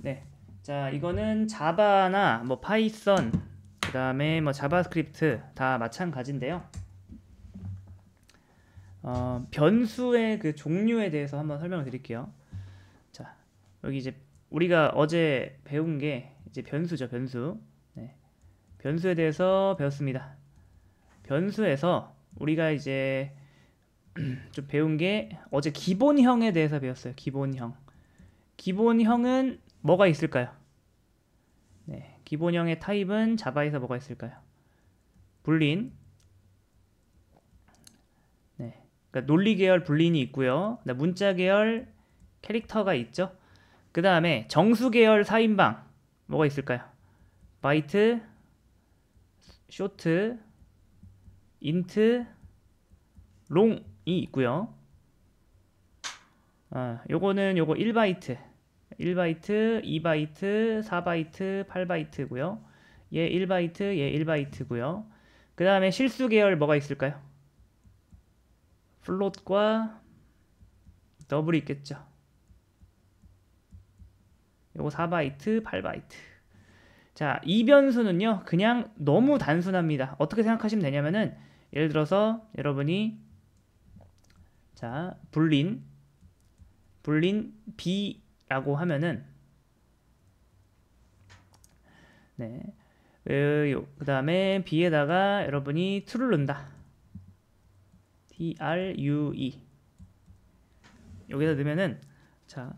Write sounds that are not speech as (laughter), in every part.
네. 자, 이거는 자바나 뭐 파이썬 그다음에 뭐 자바스크립트 다 마찬가지인데요. 어, 변수의 그 종류에 대해서 한번 설명을 드릴게요. 자, 여기 이제 우리가 어제 배운 게 이제 변수죠, 변수. 네. 변수에 대해서 배웠습니다. 변수에서 우리가 이제 (clears throat) 좀 배운 게 어제 기본형에 대해서 배웠어요. 기본형. 기본형은 뭐가 있을까요? 네, 기본형의 타입은 자바에서 뭐가 있을까요? 불린 네, 그러니까 논리 계열 불린이 있고요. 문자 계열 캐릭터가 있죠. 그 다음에 정수 계열 4인방 뭐가 있을까요? 바이트, 쇼트, 인트, 롱이 있고요. 아, 요거는 요거 1바이트 1바이트, 2바이트, 4바이트, 8바이트고요. 얘 1바이트, 얘 1바이트고요. 그 다음에 실수 계열 뭐가 있을까요? 플롯과 더블이 있겠죠. 요거 4바이트, 8바이트. 자, 이 변수는요. 그냥 너무 단순합니다. 어떻게 생각하시면 되냐면은 예를 들어서 여러분이 자, 불린 불린 b 라고 하면은 네. 그, 그 다음에 b에다가 여러분이 true를 넣는다. true 여기다 넣으면은 자,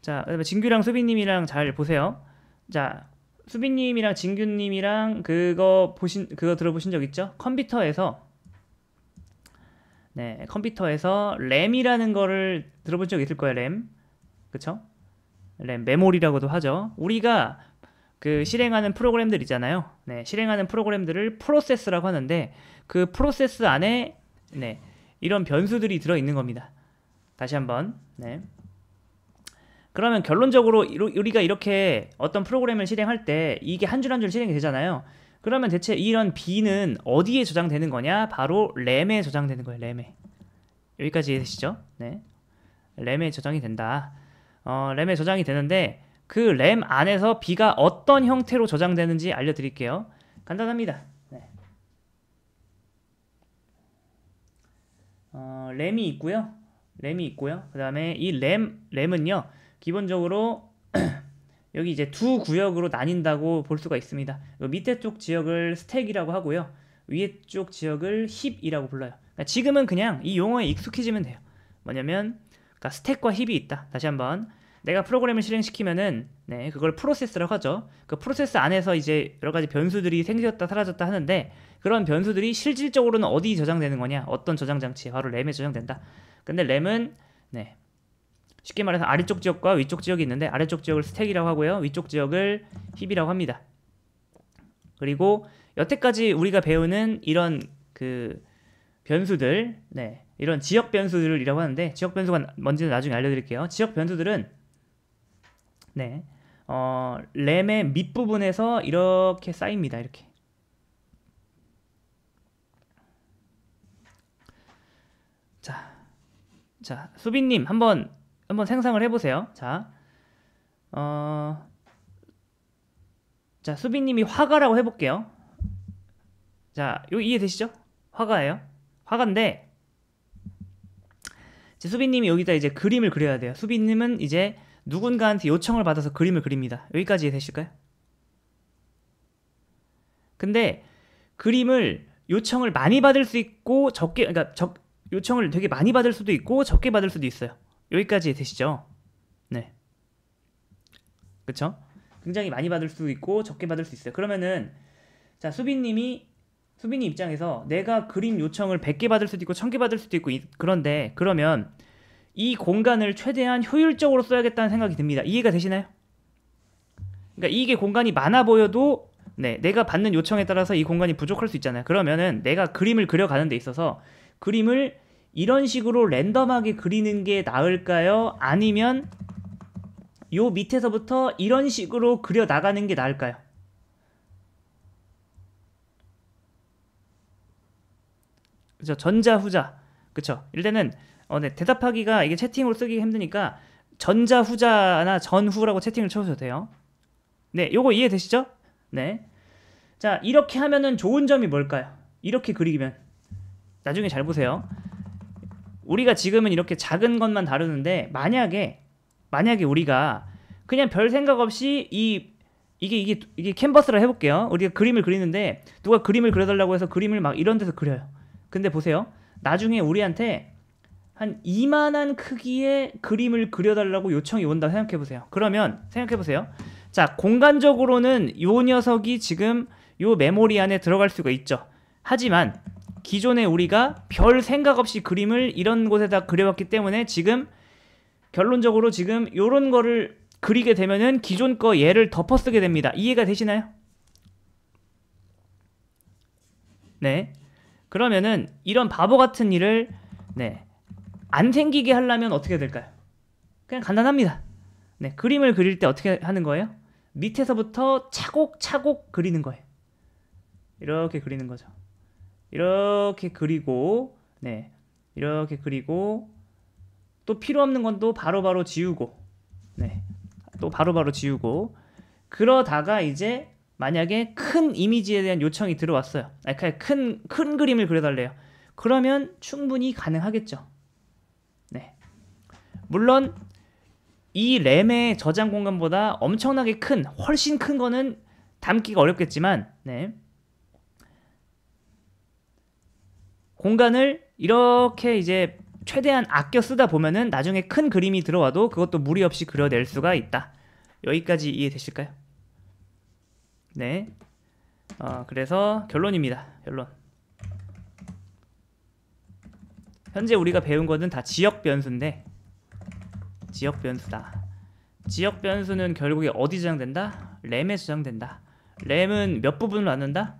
자 그다음에 진규랑 수빈님이랑 잘 보세요. 자 수빈님이랑 진규님이랑 그거 보신 그거 들어보신 적 있죠? 컴퓨터에서 네, 컴퓨터에서 램이라는 거를 들어본 적 있을 거예요, 램. 그쵸? 램, 메모리라고도 하죠. 우리가 그 실행하는 프로그램들 있잖아요. 네, 실행하는 프로그램들을 프로세스라고 하는데 그 프로세스 안에 네, 이런 변수들이 들어 있는 겁니다. 다시 한번. 네. 그러면 결론적으로 우리가 이렇게 어떤 프로그램을 실행할 때 이게 한 줄 한 줄 실행이 되잖아요. 그러면 대체 이런 B는 어디에 저장되는 거냐? 바로 램에 저장되는 거예요. 램에. 여기까지 되시죠? 네. 램에 저장이 된다. 어, 램에 저장이 되는데 그 램 안에서 B가 어떤 형태로 저장되는지 알려드릴게요. 간단합니다. 네. 어, 램이 있고요. 램이 있고요. 그 다음에 이 램, 램은요. 기본적으로 (clears throat) 여기 이제 두 구역으로 나뉜다고 볼 수가 있습니다. 밑에 쪽 지역을 스택이라고 하고요. 위에 쪽 지역을 힙이라고 불러요. 그러니까 지금은 그냥 이 용어에 익숙해지면 돼요. 뭐냐면 그러니까 스택과 힙이 있다. 다시 한번 내가 프로그램을 실행시키면은 네 그걸 프로세스라고 하죠. 그 프로세스 안에서 이제 여러 가지 변수들이 생겼다 사라졌다 하는데 그런 변수들이 실질적으로는 어디 저장되는 거냐? 어떤 저장 장치 바로 램에 저장된다. 근데 램은 네 쉽게 말해서 아래쪽 지역과 위쪽 지역이 있는데 아래쪽 지역을 스택이라고 하고요. 위쪽 지역을 힙이라고 합니다. 그리고 여태까지 우리가 배우는 이런 그 변수들, 네, 이런 지역 변수들이라고 하는데 지역 변수가 뭔지는 나중에 알려드릴게요. 지역 변수들은 네, 어, 램의 밑부분에서 이렇게 쌓입니다. 이렇게. 자, 자 수빈님 한번 한번 생성을 해보세요. 자, 어, 자 수빈님이 화가라고 해볼게요. 자, 요 이해되시죠? 화가예요. 화가인데 이제 수빈님이 여기다 이제 그림을 그려야 돼요. 수빈님은 이제 누군가한테 요청을 받아서 그림을 그립니다. 여기까지 되실까요? 근데 그림을 요청을 많이 받을 수 있고 적게 그러니까 적, 요청을 되게 많이 받을 수도 있고 적게 받을 수도 있어요. 여기까지 되시죠? 네. 그쵸? 굉장히 많이 받을 수 있고 적게 받을 수 있어요. 그러면은 자 수빈님이 수빈이 입장에서 내가 그림 요청을 100개 받을 수도 있고 1000개 받을 수도 있고 이, 그런데 그러면 이 공간을 최대한 효율적으로 써야겠다는 생각이 듭니다. 이해가 되시나요? 그러니까 이게 공간이 많아 보여도 네, 내가 받는 요청에 따라서 이 공간이 부족할 수 있잖아요. 그러면은 내가 그림을 그려가는 데 있어서 그림을 이런 식으로 랜덤하게 그리는 게 나을까요? 아니면 요 밑에서부터 이런 식으로 그려 나가는 게 나을까요? 그죠 전자 후자 그쵸 일단은 어, 네. 대답하기가 이게 채팅으로 쓰기 힘드니까 전자 후자나 전후라고 채팅을 쳐주셔도 돼요 네 요거 이해되시죠? 네자 이렇게 하면은 좋은 점이 뭘까요? 이렇게 그리면 나중에 잘 보세요 우리가 지금은 이렇게 작은 것만 다루는데 만약에 만약에 우리가 그냥 별 생각 없이 이 이게 이게 이게 캔버스를 해볼게요. 우리가 그림을 그리는데 누가 그림을 그려달라고 해서 그림을 막 이런 데서 그려요. 근데 보세요. 나중에 우리한테 한 이만한 크기의 그림을 그려달라고 요청이 온다 생각해 보세요. 그러면 생각해 보세요. 자 공간적으로는 요 녀석이 지금 요 메모리 안에 들어갈 수가 있죠. 하지만 기존에 우리가 별 생각 없이 그림을 이런 곳에다 그려왔기 때문에 지금 결론적으로 지금 이런 거를 그리게 되면은 기존 거 얘를 덮어쓰게 됩니다. 이해가 되시나요? 네. 그러면은 이런 바보 같은 일을 네. 안 생기게 하려면 어떻게 될까요? 그냥 간단합니다. 네. 그림을 그릴 때 어떻게 하는 거예요? 밑에서부터 차곡차곡 그리는 거예요. 이렇게 그리는 거죠. 이렇게 그리고 네 이렇게 그리고 또 필요 없는 건 또 바로바로 지우고 네또 바로바로 지우고 그러다가 이제 만약에 큰 이미지에 대한 요청이 들어왔어요 아 큰, 큰 그림을 그려달래요 그러면 충분히 가능하겠죠 네 물론 이 램의 저장 공간보다 엄청나게 큰 훨씬 큰 거는 담기가 어렵겠지만 네 공간을 이렇게 이제 최대한 아껴 쓰다 보면은 나중에 큰 그림이 들어와도 그것도 무리 없이 그려낼 수가 있다. 여기까지 이해되실까요? 네. 어, 그래서 결론입니다. 결론. 현재 우리가 배운 것은 다 지역 변수인데 지역 변수다. 지역 변수는 결국에 어디 저장된다? 램에 저장된다. 램은 몇 부분을 나는다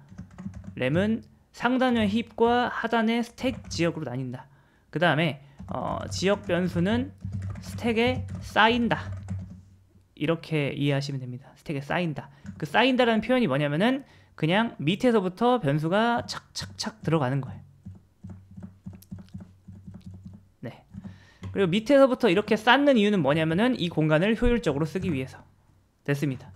램은 상단의 힙과 하단의 스택 지역으로 나뉜다. 그 다음에 어, 지역 변수는 스택에 쌓인다. 이렇게 이해하시면 됩니다. 스택에 쌓인다. 그 쌓인다라는 표현이 뭐냐면은 그냥 밑에서부터 변수가 착착착 들어가는 거예요. 네. 그리고 밑에서부터 이렇게 쌓는 이유는 뭐냐면은 이 공간을 효율적으로 쓰기 위해서. 됐습니다.